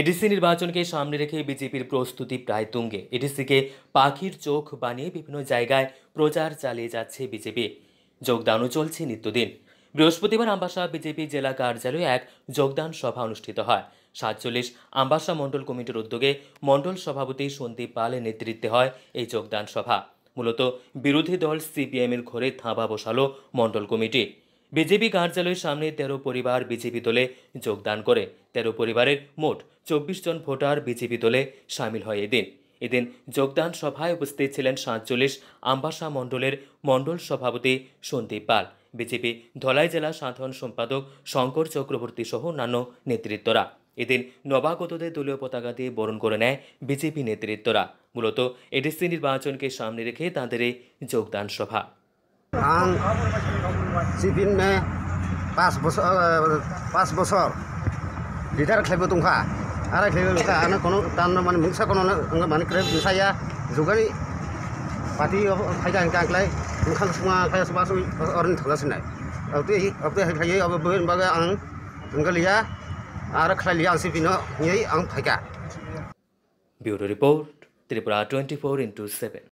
ADC নির্বাচনকে সামনে রেখে বিজেপির প্রস্তুতি প্রায় তুঙ্গে এডিসিকে পাখির চোখ বানিয়ে বিভিন্ন জায়গায় প্রচার চালিয়ে যাচ্ছে বিজেপি যোগদানও চলছে নিত্যদিন বৃহস্পতিবার আম্বাসা বিজেপি জেলা কার্যালয়ে এক যোগদান সভা অনুষ্ঠিত হয় সাতচল্লিশ আম্বাসা মণ্ডল কমিটির উদ্যোগে মণ্ডল সভাপতি সন্দীপ পালের নেতৃত্বে হয় এই যোগদান সভা মূলত বিরোধী দল সিপিএমের ঘরে থাবা বসালো মণ্ডল কমিটি বিজেপি কার্যালয়ের সামনে তেরো পরিবার বিজেপি দলে যোগদান করে তেরো পরিবারের মোট চব্বিশ জন ভোটার বিজেপি দলে সামিল হয় এদিন এদিন যোগদান সভায় উপস্থিত ছিলেন সাতচল্লিশ আম্বাসা মণ্ডলের মণ্ডল সভাপতি সন্দীপ পাল বিজেপি ধলাই জেলা সাধারণ সম্পাদক শঙ্কর চক্রবর্তী সহ অন্যান্য নেতৃত্বরা এদিন নবাগতদের দলীয় পতাকা দিয়ে বরণ করে নেয় বিজেপি নেতৃত্বরা মূলত এডিসি নির্বাচনকে সামনে রেখে তাদের এই যোগদান সভা আন জিপিন মে পাঁচ বছৰ পাঁচ বছর লিডার খেলবে তোমা আর খেলবে আনে কোনো তার মানে মিংসা কোনো মানে ক্রেপ মিশাই যোগানি পাতি খাইতে হিং আঁকলাই ওখান সময় খাই সবাস খাই অবাগে আনগালিয়া আর খাইলিয়া আনছি পিন নিয়েই আং ফাইকা bureau report Tripura twenty four into seven